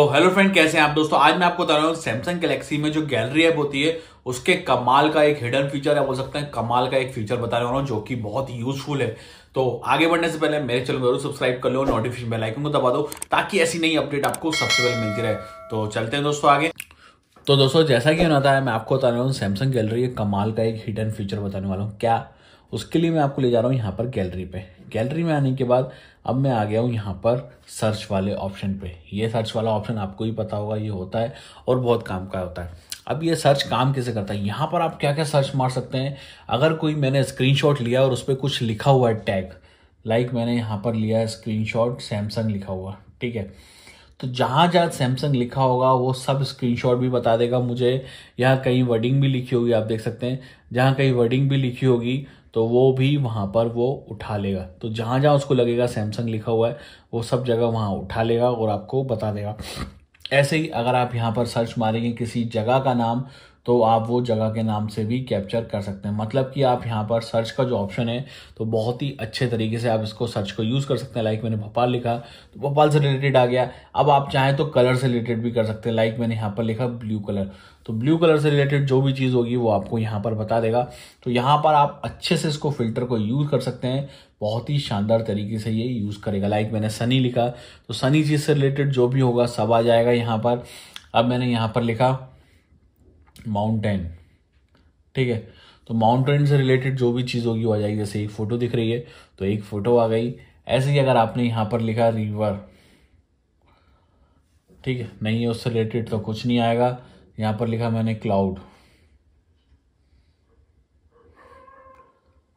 तो hello friend कैसे हैं आप दोस्तों आज मैं आपको बता रहा हूँ सैमसंग गैलेक्सी में जो गैलरी ऐप होती है उसके कमाल का एक हिडन फीचर है बोल सकते हैं कमाल का एक फीचर बता रहा हूँ जो कि बहुत यूजफुल है तो आगे बढ़ने से पहले मेरे चैनल जरूर सब्सक्राइब कर लो नोटिफिकेशन बेल आइकन को दबा दो ताकि ऐसी नई अपडेट आपको सबसे पहले मिलती रहे तो चलते हैं दोस्तों आगे तो दोस्तों जैसा कि होना है मैं आपको बता रहा हूँ सैमसंग गैलरी एक कमाल का एक हिडन फीचर बताने वाला हूँ क्या उसके लिए मैं आपको ले जा रहा हूँ यहाँ पर गैलरी पे गैलरी में आने के बाद अब मैं आ गया हूँ यहाँ पर सर्च वाले ऑप्शन पे ये सर्च वाला ऑप्शन आपको ही पता होगा ये होता है और बहुत काम का होता है अब ये सर्च काम कैसे करता है यहाँ पर आप क्या क्या सर्च मार सकते हैं अगर कोई मैंने स्क्रीन लिया और उस पर कुछ लिखा हुआ है टैग लाइक मैंने यहाँ पर लिया है स्क्रीन सैमसंग लिखा हुआ ठीक है तो जहाँ जहाँ सैमसंग लिखा होगा वो सब स्क्रीनशॉट भी बता देगा मुझे यहाँ कहीं वर्डिंग भी लिखी होगी आप देख सकते हैं जहाँ कहीं वर्डिंग भी लिखी होगी तो वो भी वहाँ पर वो उठा लेगा तो जहाँ जहाँ उसको लगेगा सैमसंग लिखा हुआ है वो सब जगह वहाँ उठा लेगा और आपको बता देगा ऐसे ही अगर आप यहाँ पर सर्च मारेंगे किसी जगह का नाम तो आप वो जगह के नाम से भी कैप्चर कर सकते हैं मतलब कि आप यहाँ पर सर्च का जो ऑप्शन है तो बहुत ही अच्छे तरीके से आप इसको सर्च को यूज़ कर सकते हैं लाइक मैंने भोपाल लिखा तो भोपाल से रिलेटेड आ गया अब आप चाहें तो कलर से रिलेटेड भी कर सकते हैं लाइक मैंने यहाँ पर लिखा ब्लू कलर तो ब्लू कलर से रिलेटेड जो भी चीज़ होगी वो आपको यहाँ पर बता देगा तो यहाँ पर आप अच्छे से इसको फिल्टर को यूज़ कर सकते हैं बहुत ही शानदार तरीके से ये यूज़ करेगा लाइक मैंने सनी लिखा तो सनी चीज़ से रिलेटेड जो भी होगा सब आ जाएगा यहाँ पर अब मैंने यहाँ पर लिखा माउंटेन ठीक है तो माउंटेन से रिलेटेड जो भी चीज़ होगी वो आ जाएगी जैसे एक फ़ोटो दिख रही है तो एक फ़ोटो आ गई ऐसे ही अगर आपने यहाँ पर लिखा रिवर ठीक है नहीं है उससे रिलेटेड तो कुछ नहीं आएगा यहाँ पर लिखा मैंने क्लाउड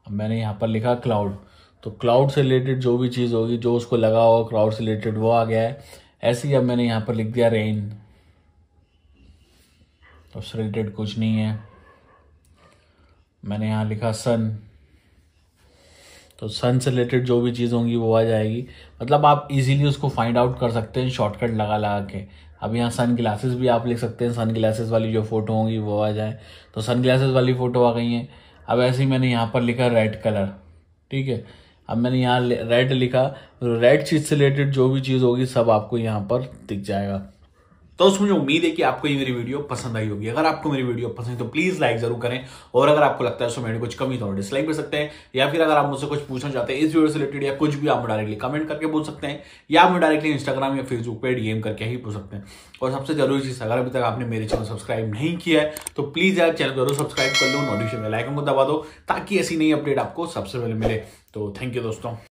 अब मैंने यहाँ पर लिखा क्लाउड तो क्लाउड से रिलेटेड जो भी चीज़ होगी जो उसको लगा हो क्लाउड से रिलेटेड वो आ गया है ऐसे ही अब मैंने यहाँ पर लिख दिया रेन तो उससे रिलेटेड कुछ नहीं है मैंने यहाँ लिखा सन तो सन से रिलेटेड जो भी चीज़ होंगी वो आ जाएगी मतलब आप इजीली उसको फाइंड आउट कर सकते हैं शॉर्टकट लगा लगा के अब यहाँ सन ग्लासेस भी आप लिख सकते हैं सन ग्लासेस वाली जो फ़ोटो होंगी वो आ जाए तो सन ग्लासेस वाली फ़ोटो आ गई हैं अब ऐसे ही मैंने यहाँ पर लिखा रेड कलर ठीक है अब मैंने यहाँ रेड लिखा रेड तो चीज़ से रिलेटेड जो भी चीज़ होगी सब आपको यहाँ पर दिख जाएगा तो उसमें मुझे उम्मीद है कि आपको ये मेरी वीडियो पसंद आई होगी अगर आपको मेरी वीडियो पसंद है तो प्लीज लाइक जरूर करें और अगर आपको लगता है उसमें मेरे कुछ कमी तो डिसलाइक कर सकते हैं या फिर अगर आप मुझसे कुछ पूछना चाहते हैं इस वीडियो से रिलेटेड या कुछ भी आप डायरेक्टली कमेंट करके पूछ सकते हैं या आप डायरेक्टली इंस्टाग्राम या फेसबुक पर डीएम करके ही पूछ सकते हैं और सबसे जरूरी चीज अगर अभी तक आपने मेरे चैनल सब्सक्राइब नहीं किया है तो प्लीज यार चैनल जरूर सब्सक्राइब कर लो नोटिफिकेशन लाइक को दबा दो ताकि ऐसी नई अपडेट आपको सबसे पहले मिले तो थैंक यू दोस्तों